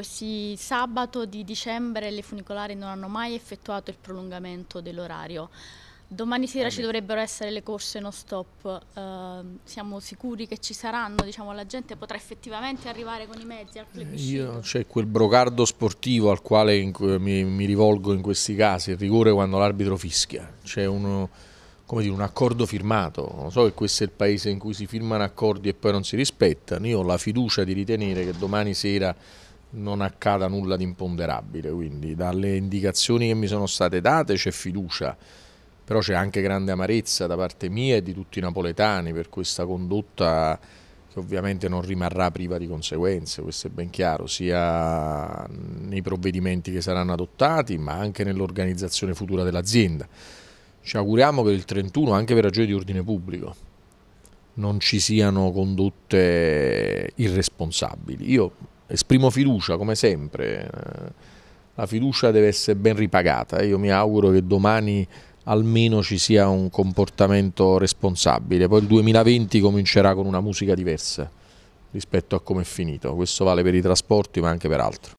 questi sabato di dicembre le funicolari non hanno mai effettuato il prolungamento dell'orario. Domani sera eh, ci dovrebbero essere le corse non stop, uh, siamo sicuri che ci saranno, diciamo, la gente potrà effettivamente arrivare con i mezzi al eh, plebiscito? C'è cioè, quel brocardo sportivo al quale mi, mi, rivolgo in questi casi, il rigore quando l'arbitro fischia, c'è uno, dire, un accordo firmato, non so che questo è il paese in cui si firmano accordi e poi non si rispettano, io ho la fiducia di ritenere che domani sera non accada nulla di imponderabile, quindi dalle indicazioni che mi sono state date c'è fiducia, però c'è anche grande amarezza da parte mia e di tutti i napoletani per questa condotta che ovviamente non rimarrà priva di conseguenze, questo è ben chiaro, sia nei provvedimenti che saranno adottati, ma anche nell'organizzazione futura dell'azienda. Ci auguriamo che il 31, anche per ragioni di ordine pubblico, non ci siano condotte irresponsabili. Io esprimo fiducia come sempre, la fiducia deve essere ben ripagata, io mi auguro che domani almeno ci sia un comportamento responsabile, poi il 2020 comincerà con una musica diversa rispetto a come è finito, questo vale per i trasporti ma anche per altro.